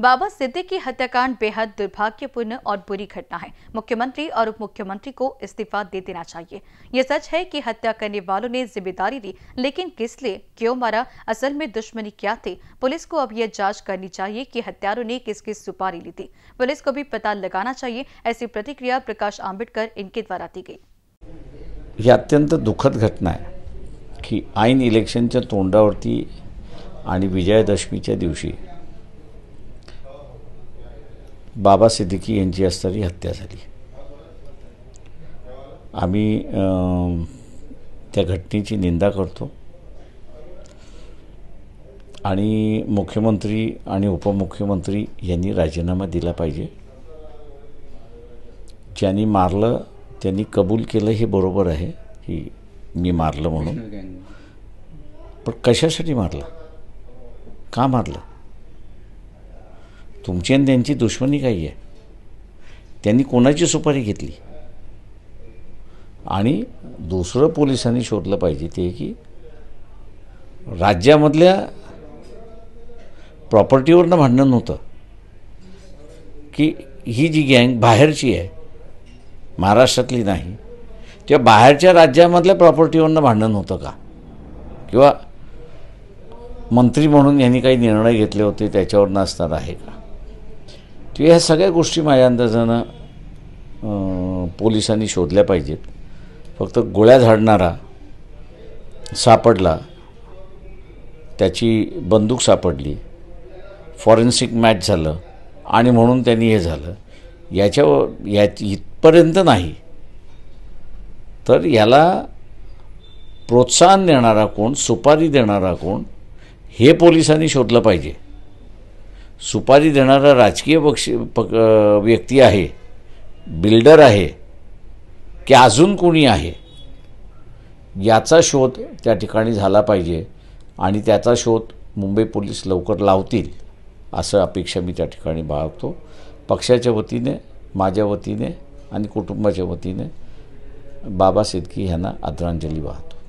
बाबा सिद्दीक की हत्याकांड बेहद दुर्भाग्यपूर्ण और बुरी घटना है मुख्यमंत्री और उप मुख्यमंत्री को इस्तीफा दे देना चाहिए ये सच है कि हत्या करने वालों ने जिम्मेदारी ली लेकिन किस लिए क्यों मारा असल में दुश्मनी क्या थी पुलिस को अब यह जांच करनी चाहिए कि हत्यारों ने किसकी सुपारी ली थी पुलिस को भी पता लगाना चाहिए ऐसी प्रतिक्रिया प्रकाश आम्बेडकर इनके द्वारा दी गई यह अत्यंत दुखद घटना है की आईन इलेक्शन तोंडावरती विजयादशमी दिवसी बाबा सिद्दीकी यांची असणारी हत्या झाली आम्ही त्या घटनेची निंदा करतो आणि मुख्यमंत्री आणि उपमुख्यमंत्री यांनी राजीनामा दिला पाहिजे ज्यांनी मारलं त्यांनी कबूल केलं हे बरोबर आहे की मी मारलं म्हणून पण कशासाठी मारलं का मारलं तुमची आणि त्यांची दुश्मनी काही आहे त्यांनी कोणाची सुपारी घेतली आणि दुसरं पोलिसांनी शोधलं पाहिजे ते की राज्यामधल्या प्रॉपर्टीवरनं भांडण नव्हतं की ही जी गँग बाहेरची आहे महाराष्ट्रातली नाही किंवा बाहेरच्या राज्यामधल्या प्रॉपर्टीवरनं भांडण होतं का किंवा मंत्री म्हणून यांनी काही निर्णय घेतले होते त्याच्यावर असणार आहे का तर ह्या सगळ्या गोष्टी माझ्या अंदाजानं पोलिसांनी शोधल्या पाहिजेत फक्त गोळ्या झाडणारा सापडला त्याची बंदूक सापडली फॉरेन्सिक मॅच झालं आणि म्हणून त्यांनी हे झालं याच्या या इथपर्यंत नाही तर याला प्रोत्साहन देणारा कोण सुपारी देणारा कोण हे पोलिसांनी शोधलं पाहिजे सुपारी देणारा राजकीय पक्ष पक व्यक्ती आहे बिल्डर आहे की अजून कोणी आहे याचा शोध त्या ठिकाणी झाला पाहिजे आणि त्याचा शोध मुंबई पोलीस लवकर लावतील असं अपेक्षा मी त्या ठिकाणी बाळगतो पक्षाच्या वतीने माझ्या वतीने आणि कुटुंबाच्या वतीने बाबा सिद्की यांना आदरांजली वाहतो